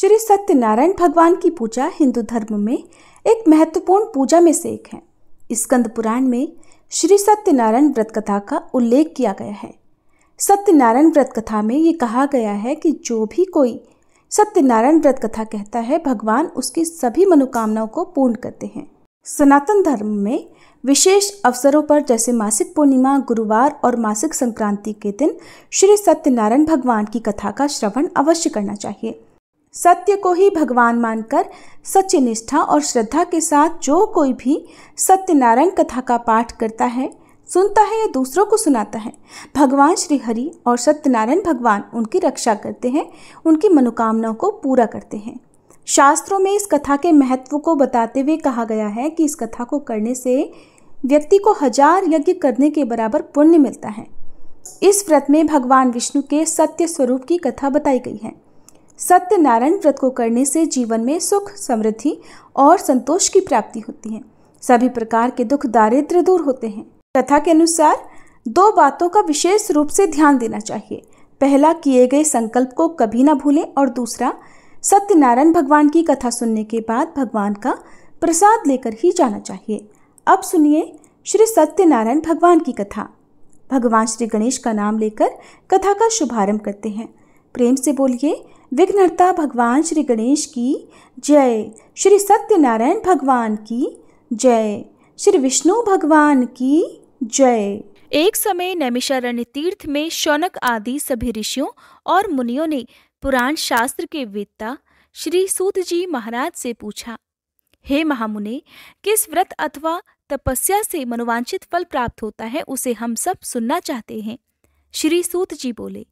श्री सत्यनारायण भगवान की पूजा हिंदू धर्म में एक महत्वपूर्ण पूजा में से एक है स्कंद पुराण में श्री सत्यनारायण व्रत कथा का उल्लेख किया गया है सत्यनारायण व्रत कथा में ये कहा गया है कि जो भी कोई सत्यनारायण व्रत कथा कहता है भगवान उसकी सभी मनोकामनाओं को पूर्ण करते हैं सनातन धर्म में विशेष अवसरों पर जैसे मासिक पूर्णिमा गुरुवार और मासिक संक्रांति के दिन श्री सत्यनारायण भगवान की कथा का श्रवण अवश्य करना चाहिए सत्य को ही भगवान मानकर सच्च निष्ठा और श्रद्धा के साथ जो कोई भी सत्यनारायण कथा का पाठ करता है सुनता है या दूसरों को सुनाता है भगवान श्री हरि और सत्यनारायण भगवान उनकी रक्षा करते हैं उनकी मनोकामनाओं को पूरा करते हैं शास्त्रों में इस कथा के महत्व को बताते हुए कहा गया है कि इस कथा को करने से व्यक्ति को हजार यज्ञ करने के बराबर पुण्य मिलता है इस व्रत में भगवान विष्णु के सत्य स्वरूप की कथा बताई गई है सत्यनारायण व्रत को करने से जीवन में सुख समृद्धि और संतोष की प्राप्ति होती है सभी प्रकार के दुख दारिद्र दूर होते हैं कथा के अनुसार दो बातों का विशेष रूप से ध्यान देना चाहिए पहला किए गए संकल्प को कभी ना भूलें और दूसरा सत्यनारायण भगवान की कथा सुनने के बाद भगवान का प्रसाद लेकर ही जाना चाहिए अब सुनिए श्री सत्यनारायण भगवान की कथा भगवान श्री गणेश का नाम लेकर कथा का शुभारंभ करते हैं प्रेम से बोलिए विघ्नता भगवान श्री गणेश की जय श्री सत्यनारायण भगवान की जय श्री विष्णु भगवान की जय एक समय नैमिषारण्य तीर्थ में शौनक आदि सभी ऋषियों और मुनियों ने पुराण शास्त्र के वेत्ता श्री सूत जी महाराज से पूछा हे महामुने किस व्रत अथवा तपस्या से मनोवांछित फल प्राप्त होता है उसे हम सब सुनना चाहते हैं श्री सूत जी बोले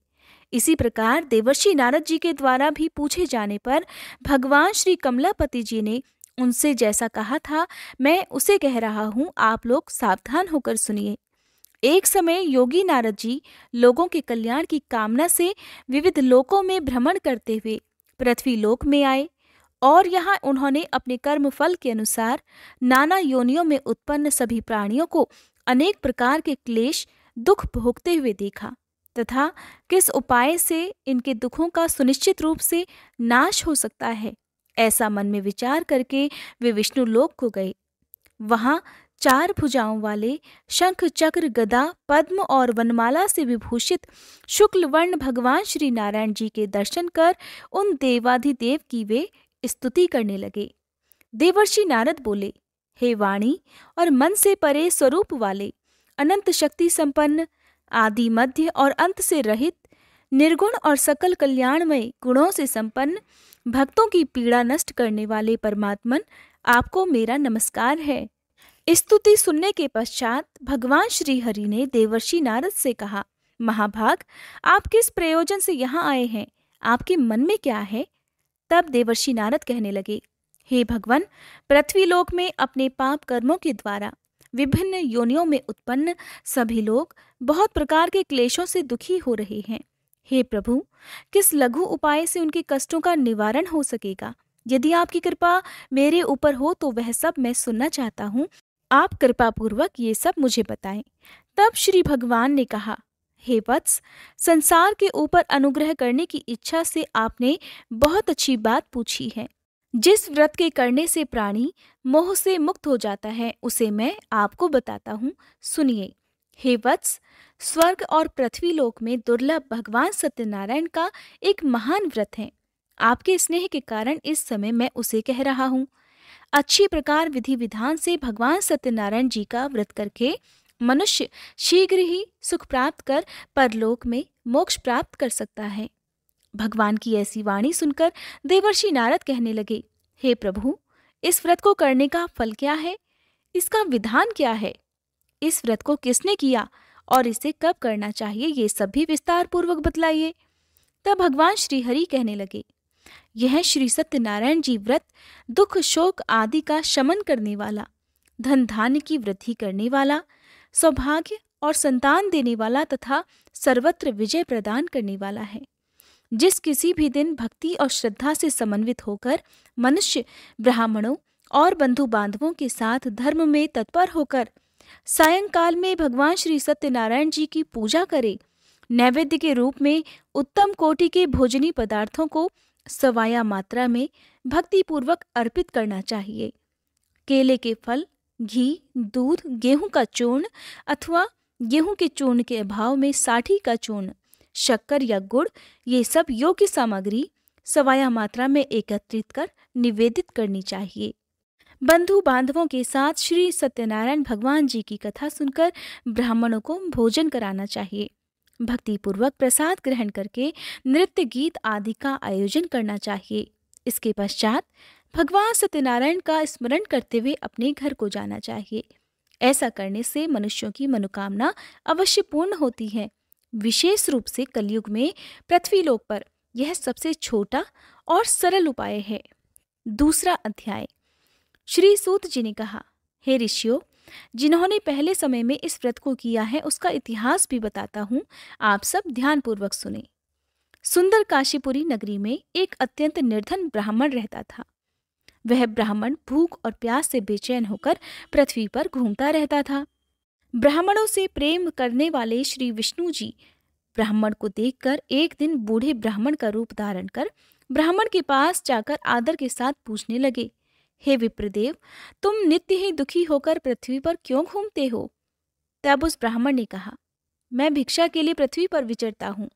इसी प्रकार देवर्षि नारद जी के द्वारा भी पूछे जाने पर भगवान श्री कमलापति जी ने उनसे जैसा कहा था मैं उसे कह रहा हूँ आप लोग सावधान होकर सुनिए एक समय योगी नारद जी लोगों के कल्याण की कामना से विविध लोकों में भ्रमण करते हुए पृथ्वी लोक में आए और यहाँ उन्होंने अपने कर्म फल के अनुसार नाना योनियों में उत्पन्न सभी प्राणियों को अनेक प्रकार के क्लेश दुख भोगते हुए देखा तथा किस उपाय से इनके दुखों का सुनिश्चित रूप से नाश हो सकता है ऐसा मन में विचार करके वे विष्णु लोक को गए वहाँ चार भुजाओं वाले शंख चक्र गदा पद्म और वनमाला से विभूषित शुक्ल वर्ण भगवान श्री नारायण जी के दर्शन कर उन देवाधिदेव की वे स्तुति करने लगे देवर्षि नारद बोले हे वाणी और मन से परे स्वरूप वाले अनंत शक्ति संपन्न आदि मध्य और अंत से रहित निर्गुण और सकल कल्याणमय गुणों से संपन्न भक्तों की पीड़ा नष्ट करने वाले परमात्मन आपको मेरा नमस्कार है स्तुति सुनने के पश्चात भगवान श्री हरि ने देवर्षि नारद से कहा महाभाग आप किस प्रयोजन से यहाँ आए हैं आपके मन में क्या है तब देवर्षि नारद कहने लगे हे भगवान पृथ्वीलोक में अपने पाप कर्मों के द्वारा विभिन्न योनियों में उत्पन्न सभी लोग बहुत प्रकार के क्लेशों से दुखी हो रहे हैं हे प्रभु किस लघु उपाय से उनके कष्टों का निवारण हो सकेगा यदि आपकी कृपा मेरे ऊपर हो तो वह सब मैं सुनना चाहता हूँ आप कृपा पूर्वक ये सब मुझे बताएं तब श्री भगवान ने कहा हे वत्स संसार के ऊपर अनुग्रह करने की इच्छा से आपने बहुत अच्छी बात पूछी है जिस व्रत के करने से प्राणी मोह से मुक्त हो जाता है उसे मैं आपको बताता हूँ सुनिए हे वत्स स्वर्ग और पृथ्वी लोक में दुर्लभ भगवान सत्यनारायण का एक महान व्रत है आपके स्नेह के कारण इस समय मैं उसे कह रहा हूँ अच्छी प्रकार विधि विधान से भगवान सत्यनारायण जी का व्रत करके मनुष्य शीघ्र ही सुख प्राप्त कर परलोक में मोक्ष प्राप्त कर सकता है भगवान की ऐसी वाणी सुनकर देवर्षि नारद कहने लगे हे प्रभु इस व्रत को करने का फल क्या है इसका विधान क्या है इस व्रत को किसने किया और इसे कब करना चाहिए ये सब भी विस्तार पूर्वक बतलाइए तब भगवान श्रीहरि कहने लगे यह श्री सत्यनारायण जी व्रत दुख शोक आदि का शमन करने वाला धन धान्य की वृद्धि करने वाला सौभाग्य और संतान देने वाला तथा सर्वत्र विजय प्रदान करने वाला है जिस किसी भी दिन भक्ति और श्रद्धा से समन्वित होकर मनुष्य ब्राह्मणों और बंधु बांधवों के साथ धर्म में तत्पर होकर सायंकाल में भगवान श्री सत्यनारायण जी की पूजा करे नैवेद्य के रूप में उत्तम कोटि के भोजनी पदार्थों को सवाया मात्रा में भक्तिपूर्वक अर्पित करना चाहिए केले के फल घी दूध गेहूं का चूर्ण अथवा गेहूं के चूर्ण के अभाव में साठी का चूर्ण शक्कर या गुड़ ये सब योग्य सामग्री सवाया मात्रा में एकत्रित कर निवेदित करनी चाहिए बंधु बांधवों के साथ श्री सत्यनारायण भगवान जी की कथा सुनकर ब्राह्मणों को भोजन कराना चाहिए भक्तिपूर्वक प्रसाद ग्रहण करके नृत्य गीत आदि का आयोजन करना चाहिए इसके पश्चात भगवान सत्यनारायण का स्मरण करते हुए अपने घर को जाना चाहिए ऐसा करने से मनुष्यों की मनोकामना अवश्य पूर्ण होती है विशेष रूप से कलयुग में पृथ्वी लोक पर यह सबसे छोटा और सरल उपाय है दूसरा अध्याय श्री सूत जी ने कहा हे ऋषियों जिन्होंने पहले समय में इस व्रत को किया है उसका इतिहास भी बताता हूँ आप सब ध्यानपूर्वक सुने सुंदर काशीपुरी नगरी में एक अत्यंत निर्धन ब्राह्मण रहता था वह ब्राह्मण भूख और प्यास से बेचैन होकर पृथ्वी पर घूमता रहता था ब्राह्मणों से प्रेम करने वाले श्री विष्णु जी ब्राह्मण को देखकर एक दिन बूढ़े ब्राह्मण का रूप धारण कर ब्राह्मण के पास जाकर आदर के साथ पूछने लगे हे विप्रदेव तुम नित्य ही दुखी होकर पृथ्वी पर क्यों घूमते हो तब उस ब्राह्मण ने कहा मैं भिक्षा के लिए पृथ्वी पर विचरता हूँ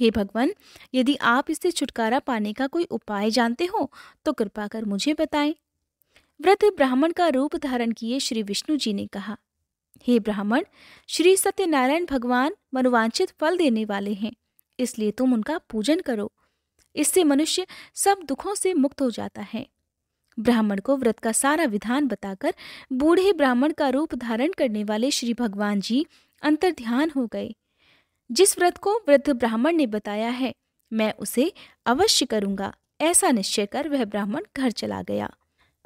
हे भगवान यदि आप इससे छुटकारा पाने का कोई उपाय जानते हो तो कृपा कर मुझे बताएं वृद्ध ब्राह्मण का रूप धारण किए श्री विष्णु जी ने कहा हे ब्राह्मण श्री सत्यनारायण भगवान मनोवांछित फल देने वाले हैं इसलिए तुम उनका पूजन करो इससे मनुष्य सब दुखों से मुक्त हो जाता है ब्राह्मण को व्रत का सारा विधान बताकर बूढ़े ब्राह्मण का रूप धारण करने वाले श्री भगवान जी अंतर ध्यान हो गए जिस व्रत को वृद्ध ब्राह्मण ने बताया है मैं उसे अवश्य करूंगा ऐसा निश्चय कर वह ब्राह्मण घर चला गया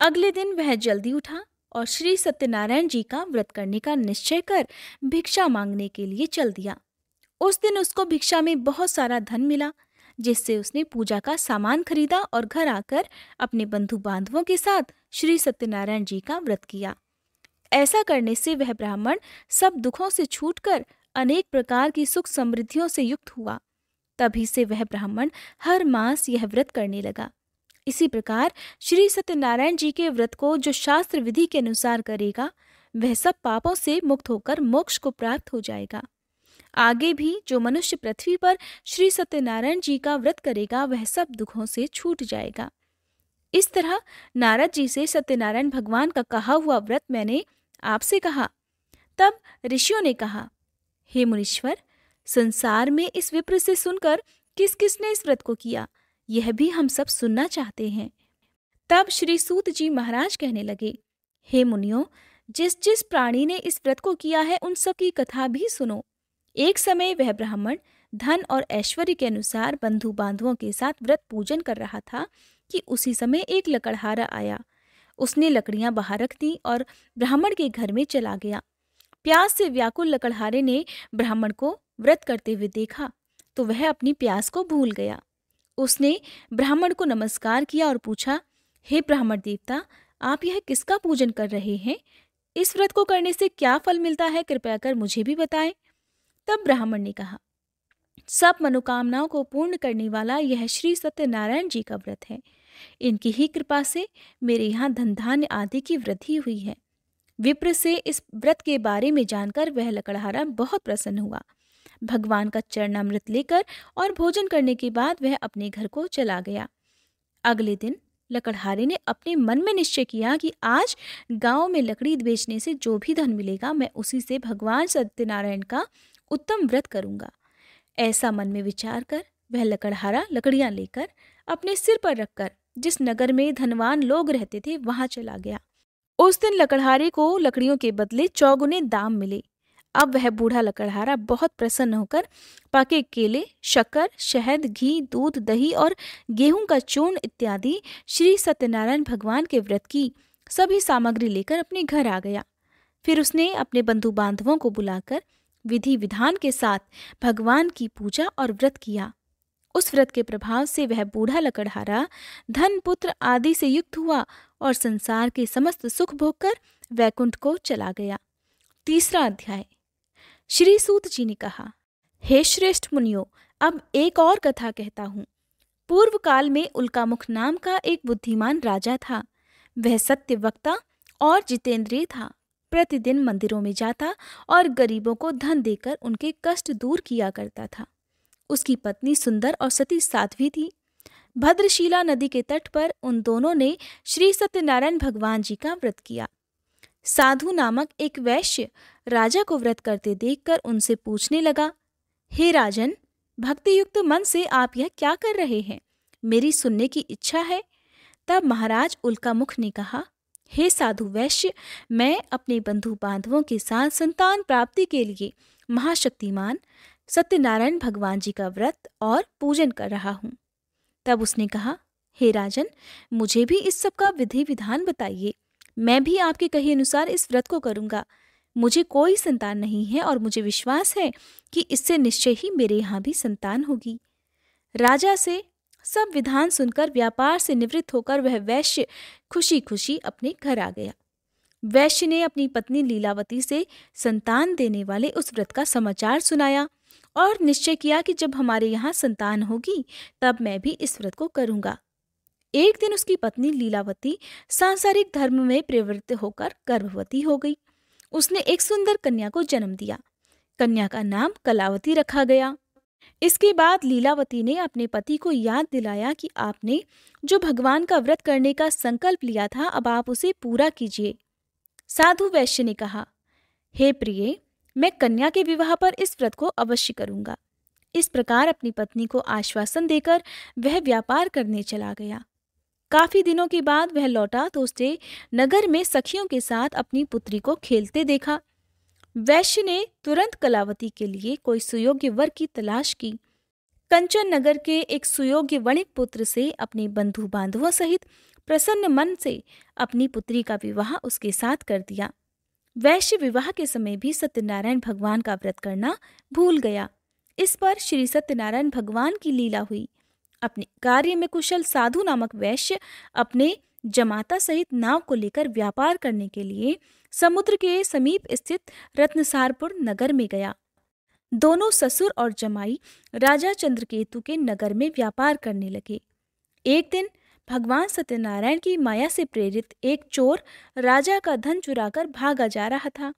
अगले दिन वह जल्दी उठा और श्री सत्यनारायण जी का व्रत करने का निश्चय कर भिक्षा मांगने के लिए चल दिया उस दिन उसको भिक्षा में बहुत सारा धन मिला जिससे उसने पूजा का सामान खरीदा और घर आकर अपने बंधु बांधवों के साथ श्री सत्यनारायण जी का व्रत किया ऐसा करने से वह ब्राह्मण सब दुखों से छूटकर अनेक प्रकार की सुख समृद्धियों से युक्त हुआ तभी से वह ब्राह्मण हर मास यह व्रत करने लगा इसी प्रकार श्री सत्यनारायण जी के व्रत को जो शास्त्र विधि के अनुसार करेगा वह सब पापों से मुक्त होकर मोक्ष को प्राप्त हो जाएगा आगे भी जो मनुष्य पृथ्वी पर श्री सत्यनारायण जी का व्रत करेगा वह सब दुखों से छूट जाएगा इस तरह नारद जी से सत्यनारायण भगवान का कहा हुआ व्रत मैंने आपसे कहा तब ऋषियों ने कहा हे मुनीश्वर संसार में इस विप्र से सुनकर किस किसने इस व्रत को किया यह भी हम सब सुनना चाहते हैं तब श्री सूत जी महाराज कहने लगे हे मुनियो जिस जिस प्राणी ने इस व्रत को किया है उन सब की कथा भी सुनो एक समय वह ब्राह्मण धन और ऐश्वर्य के अनुसार बंधु बांधवों के साथ व्रत पूजन कर रहा था कि उसी समय एक लकड़हारा आया उसने लकड़ियां बाहर रख दी और ब्राह्मण के घर में चला गया प्यास से व्याकुल लकड़हारे ने ब्राह्मण को व्रत करते हुए देखा तो वह अपनी प्यास को भूल गया उसने ब्राह्मण को नमस्कार किया और पूछा हे ब्राह्मण देवता आप यह किसका पूजन कर रहे हैं इस व्रत को करने से क्या फल मिलता है कृपया कर मुझे भी बताएं तब ब्राह्मण ने कहा सब मनोकामनाओं को पूर्ण करने वाला यह श्री सत्यनारायण जी का व्रत है इनकी ही कृपा से मेरे यहाँ धन धान्य आदि की वृद्धि हुई है विप्र से इस व्रत के बारे में जानकर वह लकड़हारा बहुत प्रसन्न हुआ भगवान का चरणामृत लेकर और भोजन करने के बाद वह अपने घर को चला गया अगले दिन लकड़हारे ने अपने मन में निश्चय किया कि आज गांव में लकड़ी बेचने से जो भी धन मिलेगा मैं उसी से भगवान सत्यनारायण का उत्तम व्रत करूंगा ऐसा मन में विचार कर वह लकड़हारा लकड़ियां लेकर अपने सिर पर रखकर जिस नगर में धनवान लोग रहते थे वहां चला गया उस दिन लकड़हारे को लकड़ियों के बदले चौगुने दाम मिले अब वह बूढ़ा लकड़हारा बहुत प्रसन्न होकर पाके केले शक्कर शहद घी दूध दही और गेहूं का चूर्ण इत्यादि श्री सत्यनारायण भगवान के व्रत की सभी सामग्री लेकर अपने घर आ गया फिर उसने अपने बंधु बांधवों को बुलाकर विधि विधान के साथ भगवान की पूजा और व्रत किया उस व्रत के प्रभाव से वह बूढ़ा लकड़हारा धन पुत्र आदि से युक्त हुआ और संसार के समस्त सुख भोग कर वैकुंठ को चला गया तीसरा अध्याय श्री सूत जी ने कहा हे श्रेष्ठ मुनियो अब एक और कथा कहता हूँ पूर्व काल में उल्कामुख नाम का एक बुद्धिमान राजा था वह सत्य वक्ता और जितेंद्रिय था प्रतिदिन मंदिरों में जाता और गरीबों को धन देकर उनके कष्ट दूर किया करता था उसकी पत्नी सुंदर और सती साध्वी थी भद्रशीला नदी के तट पर उन दोनों ने श्री सत्यनारायण भगवान जी का व्रत किया साधु नामक एक वैश्य राजा को व्रत करते देखकर उनसे पूछने लगा हे राजन भक्तियुक्त मन से आप यह क्या कर रहे हैं मेरी सुनने की इच्छा है तब महाराज उल्का मुख ने कहा हे साधु वैश्य मैं अपने बंधु बांधवों के साथ संतान प्राप्ति के लिए महाशक्तिमान सत्यनारायण भगवान जी का व्रत और पूजन कर रहा हूँ तब उसने कहा हे राजन मुझे भी इस सब का विधि विधान बताइए मैं भी आपके कहे अनुसार इस व्रत को करूँगा मुझे कोई संतान नहीं है और मुझे विश्वास है कि इससे निश्चय ही मेरे यहाँ भी संतान होगी राजा से सब विधान सुनकर व्यापार से निवृत्त होकर वह वैश्य खुशी खुशी अपने घर आ गया वैश्य ने अपनी पत्नी लीलावती से संतान देने वाले उस व्रत का समाचार सुनाया और निश्चय किया कि जब हमारे यहाँ संतान होगी तब मैं भी इस व्रत को करूँगा एक दिन उसकी पत्नी लीलावती सांसारिक धर्म में प्रवृत्त होकर गर्भवती हो गई उसने एक सुंदर कन्या को जन्म दिया कन्या का नाम कलावती रखा गया इसके बाद लीलावती ने अपने पति को याद दिलाया कि आपने जो भगवान का व्रत करने का संकल्प लिया था अब आप उसे पूरा कीजिए साधु वैश्य ने कहा हे प्रिय मैं कन्या के विवाह पर इस व्रत को अवश्य करूंगा इस प्रकार अपनी पत्नी को आश्वासन देकर वह व्यापार करने चला गया काफ़ी दिनों के बाद वह लौटा तो उसने नगर में सखियों के साथ अपनी पुत्री को खेलते देखा वैश्य ने तुरंत कलावती के लिए कोई सुयोग्य वर की तलाश की कंचन नगर के एक सुयोग्य वणिक पुत्र से अपने बंधु बांधवों सहित प्रसन्न मन से अपनी पुत्री का विवाह उसके साथ कर दिया वैश्य विवाह के समय भी सत्यनारायण भगवान का व्रत करना भूल गया इस पर श्री सत्यनारायण भगवान की लीला हुई अपने कार्य में कुशल साधु नामक वैश्य अपने जमाता सहित नाव को लेकर व्यापार करने के लिए समुद्र के समीप स्थित रत्नसारपुर नगर में गया दोनों ससुर और जमाई राजा चंद्रकेतु के नगर में व्यापार करने लगे एक दिन भगवान सत्यनारायण की माया से प्रेरित एक चोर राजा का धन चुराकर भागा जा रहा था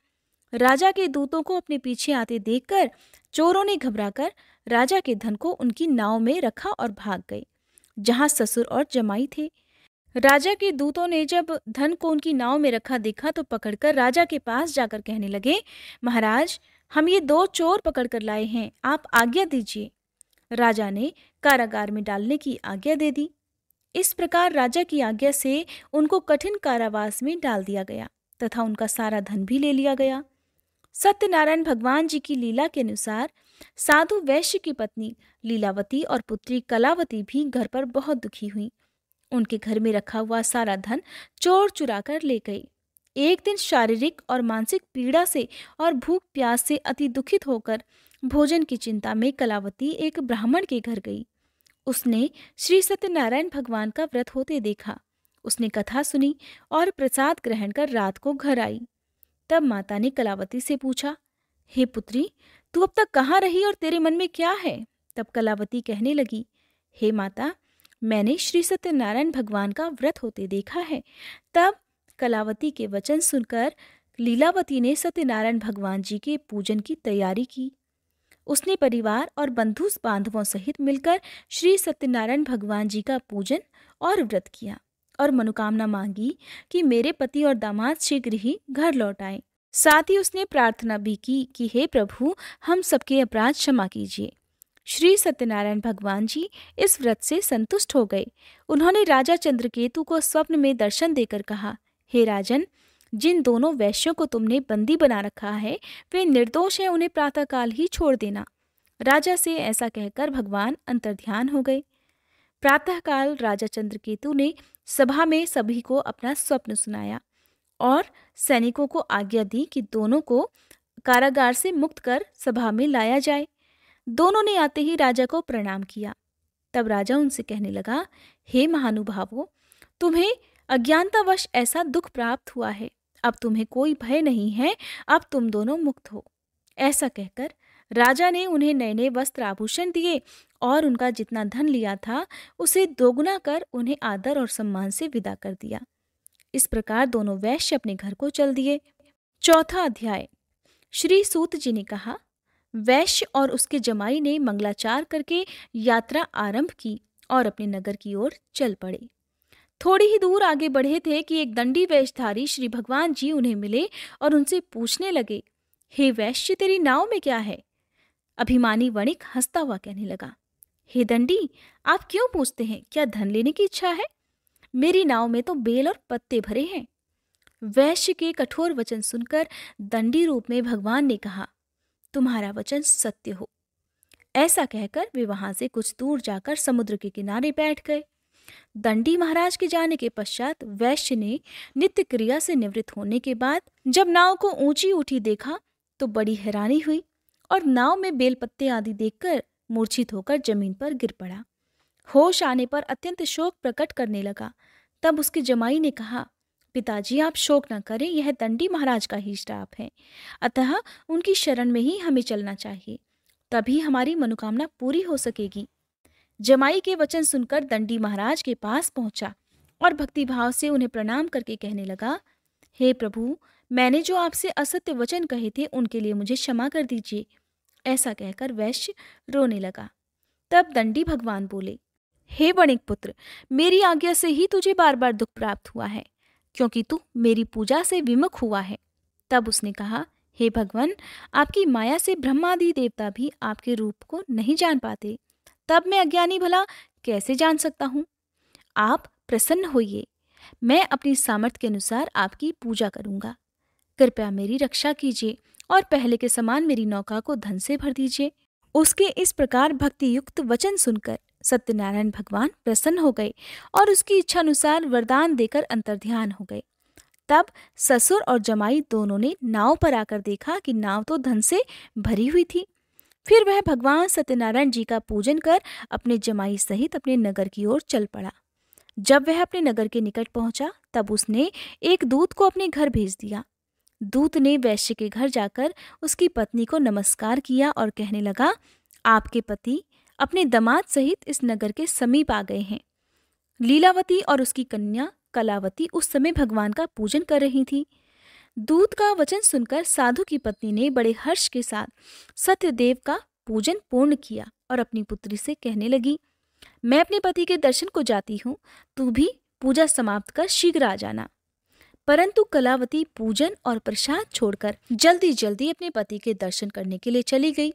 राजा के दूतों को अपने पीछे आते देखकर चोरों ने घबराकर राजा के धन को उनकी नाव में रखा और भाग गए जहां ससुर और जमाई थे राजा के दूतों ने जब धन को उनकी नाव में रखा देखा तो पकड़कर राजा के पास जाकर कहने लगे महाराज हम ये दो चोर पकड़कर लाए हैं आप आज्ञा दीजिए राजा ने कारागार में डालने की आज्ञा दे दी इस प्रकार राजा की आज्ञा से उनको कठिन कारावास में डाल दिया गया तथा उनका सारा धन भी ले लिया गया सत्यनारायण भगवान जी की लीला के अनुसार साधु वैश्य की पत्नी लीलावती और पुत्री कलावती भी घर पर बहुत दुखी हुई उनके घर में रखा हुआ सारा धन चोर चुरा कर ले गई एक दिन शारीरिक और मानसिक पीड़ा से और भूख प्यास से अति दुखित होकर भोजन की चिंता में कलावती एक ब्राह्मण के घर गई उसने श्री सत्यनारायण भगवान का व्रत होते देखा उसने कथा सुनी और प्रसाद ग्रहण कर रात को घर आई तब माता ने कलावती से पूछा हे hey पुत्री तू अब तक कहाँ रही और तेरे मन में क्या है तब कलावती कहने लगी हे hey माता मैंने श्री सत्यनारायण भगवान का व्रत होते देखा है तब कलावती के वचन सुनकर लीलावती ने सत्यनारायण भगवान जी के पूजन की तैयारी की उसने परिवार और बंधु बांधवों सहित मिलकर श्री सत्यनारायण भगवान जी का पूजन और व्रत किया और मनोकामना मांगी कि मेरे पति और दामाद शीघ्र ही घर लौट आए साथ ही उसने प्रार्थना भी की कि हे प्रभु हम सबके अपराध क्षमा कीजिए श्री सत्यनारायण भगवान जी इस व्रत से संतुष्ट हो गए उन्होंने राजा चंद्रकेतु को स्वप्न में दर्शन देकर कहा हे राजन जिन दोनों वैश्यों को तुमने बंदी बना रखा है वे निर्दोष हैं उन्हें प्रातःकाल ही छोड़ देना राजा से ऐसा कहकर भगवान अंतर्ध्यान हो गए प्रातःकाल राजा चंद्रकेतु ने सभा में सभी को अपना स्वप्न सुनाया और सैनिकों को आज्ञा दी कि दोनों को कारागार से मुक्त कर सभा में लाया जाए दोनों ने आते ही राजा को प्रणाम किया तब राजा उनसे कहने लगा हे महानुभावो तुम्हें अज्ञानतावश ऐसा दुख प्राप्त हुआ है अब तुम्हें कोई भय नहीं है अब तुम दोनों मुक्त हो ऐसा कहकर राजा ने उन्हें नए नए वस्त्र आभूषण दिए और उनका जितना धन लिया था उसे दोगुना कर उन्हें आदर और सम्मान से विदा कर दिया इस प्रकार दोनों वैश्य अपने घर को चल दिए चौथा अध्याय श्री सूत जी ने कहा वैश्य और उसके जमाई ने मंगलाचार करके यात्रा आरंभ की और अपने नगर की ओर चल पड़े थोड़ी ही दूर आगे बढ़े थे कि एक दंडी वैशधारी श्री भगवान जी उन्हें मिले और उनसे पूछने लगे हे वैश्य तेरी नाव में क्या है अभिमानी वणिक हंसता हुआ कहने लगा हे दंडी आप क्यों पूछते हैं क्या धन लेने की इच्छा है मेरी नाव में तो बेल और पत्ते भरे हैं वैश्य के कठोर वचन सुनकर दंडी रूप में भगवान ने कहा तुम्हारा वचन सत्य हो ऐसा कहकर वे वहां से कुछ दूर जाकर समुद्र के किनारे बैठ गए दंडी महाराज के जाने के पश्चात वैश्य ने नित्य क्रिया से निवृत्त होने के बाद जब नाव को ऊंची उठी देखा तो बड़ी हैरानी हुई और नाव में बेलपत्ते आदि देखकर मूर्छित होकर जमीन पर गिर पड़ा होश आने पर अत्यंत शोक प्रकट करने लगा तब उसके जमाई ने कहा पिताजी आप शोक न करें यह दंडी महाराज का ही श्राप है अतः उनकी शरण में ही हमें चलना चाहिए तभी हमारी मनोकामना पूरी हो सकेगी जमाई के वचन सुनकर दंडी महाराज के पास पहुंचा और भक्तिभाव से उन्हें प्रणाम करके कहने लगा हे प्रभु मैंने जो आपसे असत्य वचन कहे थे उनके लिए मुझे क्षमा कर दीजिए ऐसा कहकर वैश्य रोने लगा तब दंडी भगवान बोले हे वणिक पुत्र मेरी आज्ञा से ही तुझे बार बार दुख प्राप्त हुआ है क्योंकि तू मेरी पूजा से विमुख हुआ है तब उसने कहा हे भगवान आपकी माया से ब्रह्मादि देवता भी आपके रूप को नहीं जान पाते तब मैं अज्ञानी भला कैसे जान सकता हूँ आप प्रसन्न होइए मैं अपनी सामर्थ्य के अनुसार आपकी पूजा करूँगा कृपया मेरी रक्षा कीजिए और पहले के समान मेरी नौका को धन से भर दीजिए उसके इस प्रकार भक्ति युक्त वचन सुनकर सत्यनारायण भगवान प्रसन्न हो गए और उसकी इच्छा अनुसार वरदान देकर अंतर्ध्यान हो गए तब ससुर और जमाई दोनों ने नाव पर आकर देखा कि नाव तो धन से भरी हुई थी फिर वह भगवान सत्यनारायण जी का पूजन कर अपने जमाई सहित अपने नगर की ओर चल पड़ा जब वह अपने नगर के निकट पहुंचा तब उसने एक दूत को अपने घर भेज दिया दूत ने वैश्य के घर जाकर उसकी पत्नी को नमस्कार किया और कहने लगा आपके पति अपने दामाद सहित इस नगर के समीप आ गए हैं लीलावती और उसकी कन्या कलावती उस समय भगवान का पूजन कर रही थी दूत का वचन सुनकर साधु की पत्नी ने बड़े हर्ष के साथ सत्यदेव का पूजन पूर्ण किया और अपनी पुत्री से कहने लगी मैं अपने पति के दर्शन को जाती हूँ तू भी पूजा समाप्त कर शीघ्र आ जाना परंतु कलावती पूजन और प्रसाद छोड़कर जल्दी जल्दी अपने पति के दर्शन करने के लिए चली गई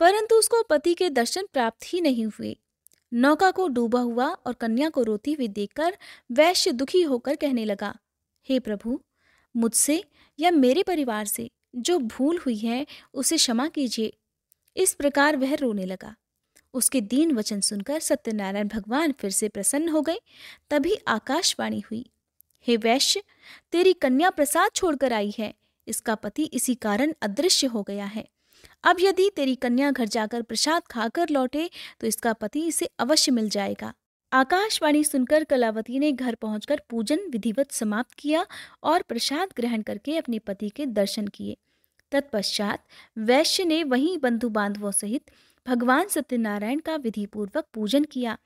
परंतु उसको पति के दर्शन प्राप्त ही नहीं हुए नौका को डूबा हुआ और कन्या को रोती हुई देखकर वैश्य दुखी होकर कहने लगा हे प्रभु मुझसे या मेरे परिवार से जो भूल हुई है उसे क्षमा कीजिए इस प्रकार वह रोने लगा उसके दीन वचन सुनकर सत्यनारायण भगवान फिर से प्रसन्न हो गए तभी आकाशवाणी हुई हे वैश्य तेरी कन्या प्रसाद छोड़कर आई है इसका पति इसी कारण अदृश्य हो गया है अब यदि तेरी कन्या घर जाकर प्रसाद खाकर लौटे तो इसका पति इसे अवश्य मिल जाएगा आकाशवाणी सुनकर कलावती ने घर पहुंचकर पूजन विधिवत समाप्त किया और प्रसाद ग्रहण करके अपने पति के दर्शन किए तत्पश्चात वैश्य ने वहीं बंधु बांधवों सहित भगवान सत्यनारायण का विधिपूर्वक पूजन किया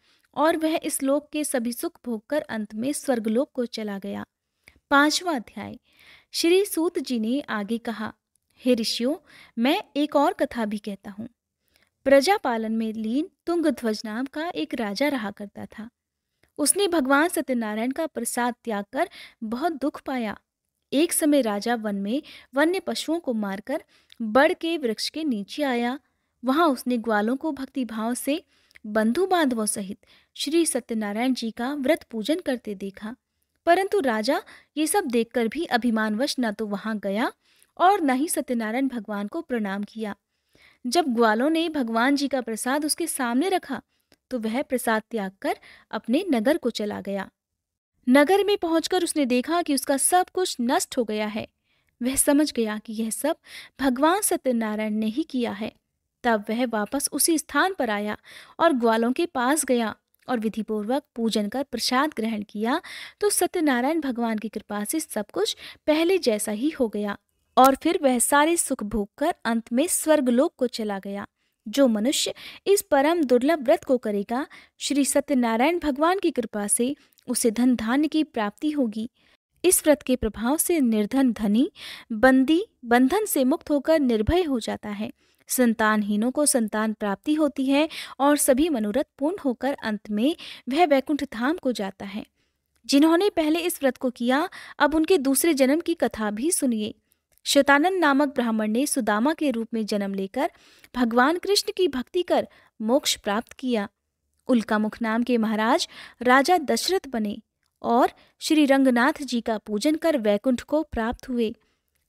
और वह इस लोक के सभी सुख भोगकर अंत में स्वर्गलोक को चला गया पांचवा अध्याय श्री सूत जी ने आगे कहा हे ऋषियों मैं एक और कथा भी कहता हूँ प्रजा पालन में लीन तुंगध्वज नाम का एक राजा रहा करता था उसने भगवान सत्यनारायण का प्रसाद त्याग कर बहुत दुख पाया एक समय राजा वन में वन्य पशुओं को मारकर बड़ के वृक्ष के नीचे आया वहां उसने ग्वालों को भक्तिभाव से बंधु बांधवों सहित श्री सत्यनारायण जी का व्रत पूजन करते देखा परंतु राजा ये सब देखकर भी अभिमानवश न तो वहां गया और न ही सत्यनारायण भगवान को प्रणाम किया जब ग्वालों ने भगवान जी का प्रसाद उसके सामने रखा तो वह प्रसाद त्याग कर अपने नगर को चला गया नगर में पहुंचकर उसने देखा कि उसका सब कुछ नष्ट हो गया है वह समझ गया कि यह सब भगवान सत्यनारायण ने ही किया है तब वह वापस उसी स्थान पर आया और ग्वालों के पास गया और विधिपूर्वक पूजन कर प्रसाद ग्रहण किया तो सत्यनारायण भगवान की कृपा से सब कुछ पहले जैसा ही हो गया और फिर वह सारे सुख भोग कर अंत में स्वर्गलोक को चला गया जो मनुष्य इस परम दुर्लभ व्रत को करेगा श्री सत्यनारायण भगवान की कृपा से उसे धन धान्य की प्राप्ति होगी इस व्रत के प्रभाव से निर्धन धनी बंदी बंधन से मुक्त होकर निर्भय हो जाता है संतानहीनों को संतान प्राप्ति होती है और सभी मनोरथ पूर्ण होकर अंत में वह वैकुंठ धाम को जाता है जिन्होंने पहले इस व्रत को किया अब उनके दूसरे जन्म की कथा भी सुनिए शतानंद नामक ब्राह्मण ने सुदामा के रूप में जन्म लेकर भगवान कृष्ण की भक्ति कर मोक्ष प्राप्त किया उल्कामुख नाम के महाराज राजा दशरथ बने और श्री रंगनाथ जी का पूजन कर वैकुंठ को प्राप्त हुए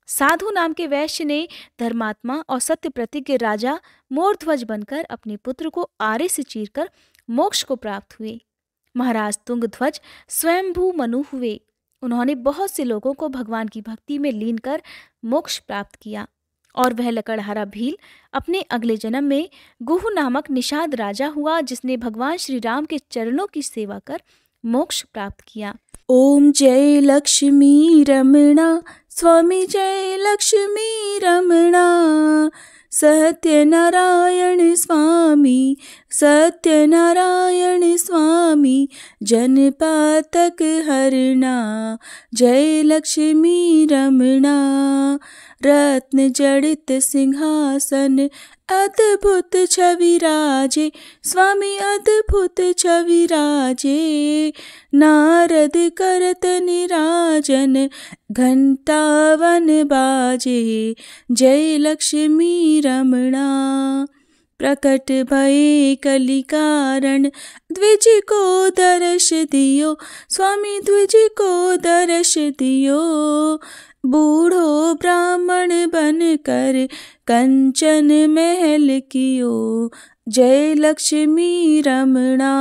साधु नाम के वैश्य ने धर्मात्मा और सत्य प्रतिज्ञ राजा मोरध्वज बनकर अपने पुत्र को आरे से चीरकर मोक्ष को प्राप्त हुए महाराज तुंग ध्वज स्वयंभू मनु हुए उन्होंने बहुत से लोगों को भगवान की भक्ति में लीन कर मोक्ष प्राप्त किया और वह लकड़हारा भील अपने अगले जन्म में गुहु नामक निषाद राजा हुआ जिसने भगवान श्री राम के चरणों की सेवा कर मोक्ष प्राप्त किया ओम जय लक्ष्मी रमणा स्वामी जय लक्ष्मी रमणा सत्यनारायण स्वामी सत्यनारायण स्वामी जनपातक हरणा जय लक्ष्मी रमणा रत्न जड़ित सिंहासन अद्भुत छवि राजे स्वामी अद्भुत छवि राजे नारद करत निराजन वन बाजे जय लक्ष्मी रमणा प्रकट भये कलिकारण द्विज को दर्श दियो स्वामी द्विज को दर्श दियो बूढ़ो ब्राह्मण बन कर कंचन महल कियो जय लक्ष्मी रमणा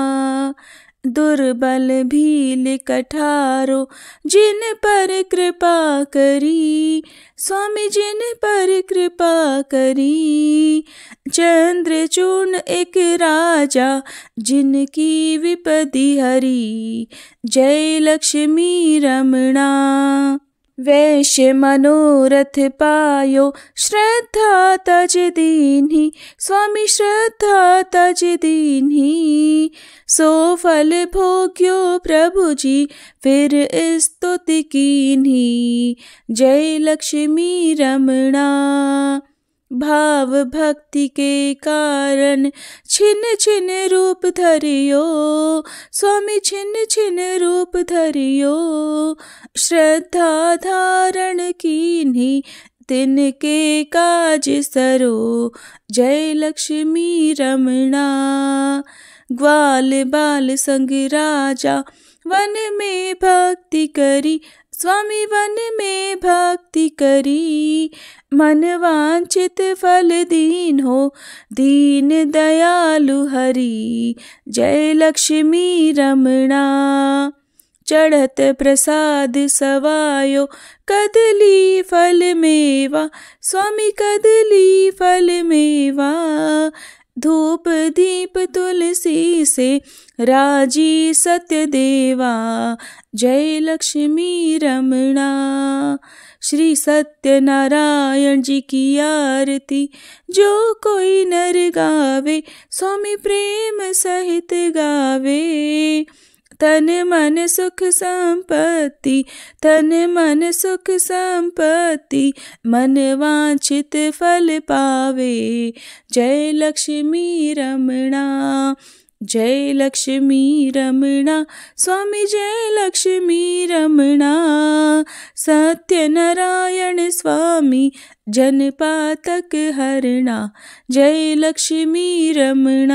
दुर्बल भील कठारो जिन पर कृपा करी स्वामी जिन पर कृपा करी चून एक राजा जिनकी विपदि हरी जय लक्ष्मी रमणा वैश्य मनोरथ पायो श्रद्धा तज दीन्ही स्वामी श्रद्धा तज दीन्ही सो फल भोग्यो प्रभु जी फिर स्तुति कीन्ही जय लक्ष्मी रमणा भाव भक्ति के कारण छिन्न छिन्न रूप धरियो स्वामी छिन्न छिन्न रूप धरियो श्रद्धा धारण कीन्ही तिन के काज सरो जय लक्ष्मी रमणा ग्वाल बाल संग राजा वन में भक्ति करी स्वामी वन में भक्ति करी मन वांछित फल दीन हो दीन दयालु हरि जय लक्ष्मी रमणा चढ़त प्रसाद सवायो कदली फल मेवा स्वामी कदली फल मेवा धूप दीप तुलसी से राजी सत्य देवा जय लक्ष्मी रमणा श्री सत्यनारायण जी की आरती जो कोई नर गावे स्वामी प्रेम सहित गावे तन मन सुख संपत्ति तन मन सुख संपत्ति मन वांछित फल पावे जय लक्ष्मी रमणा जय लक्ष्मी रमणा स्वामी जय लक्ष्मी रमणा सत्यनारायण स्वामी जनपातक हरणा जय लक्ष्मी रमणा